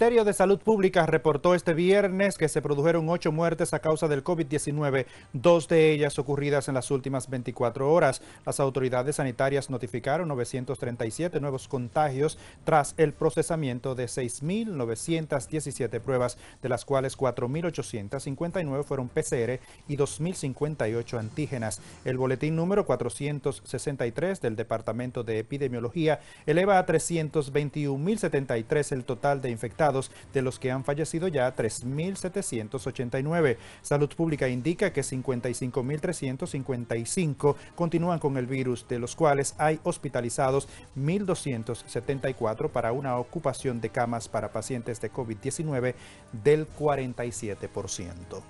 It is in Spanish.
Ministerio de Salud Pública reportó este viernes que se produjeron ocho muertes a causa del COVID-19, dos de ellas ocurridas en las últimas 24 horas. Las autoridades sanitarias notificaron 937 nuevos contagios tras el procesamiento de 6.917 pruebas, de las cuales 4.859 fueron PCR y 2.058 antígenas. El boletín número 463 del Departamento de Epidemiología eleva a 321.073 el total de infectados de los que han fallecido ya 3.789. Salud Pública indica que 55.355 continúan con el virus, de los cuales hay hospitalizados 1.274 para una ocupación de camas para pacientes de COVID-19 del 47%.